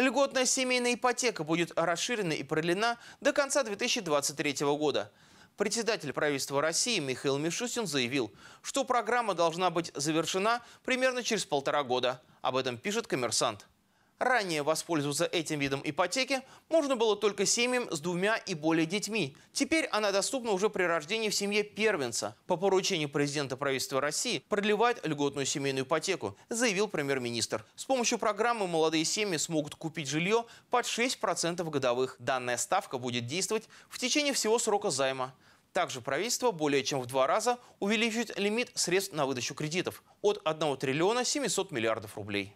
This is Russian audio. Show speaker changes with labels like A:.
A: льготная семейная ипотека будет расширена и продлена до конца 2023 года. Председатель правительства России Михаил Мишустин заявил, что программа должна быть завершена примерно через полтора года. Об этом пишет «Коммерсант». Ранее воспользоваться этим видом ипотеки можно было только семьям с двумя и более детьми. Теперь она доступна уже при рождении в семье первенца. По поручению президента правительства России продлевать льготную семейную ипотеку, заявил премьер-министр. С помощью программы молодые семьи смогут купить жилье под 6% годовых. Данная ставка будет действовать в течение всего срока займа. Также правительство более чем в два раза увеличит лимит средств на выдачу кредитов от 1 триллиона 700 миллиардов рублей.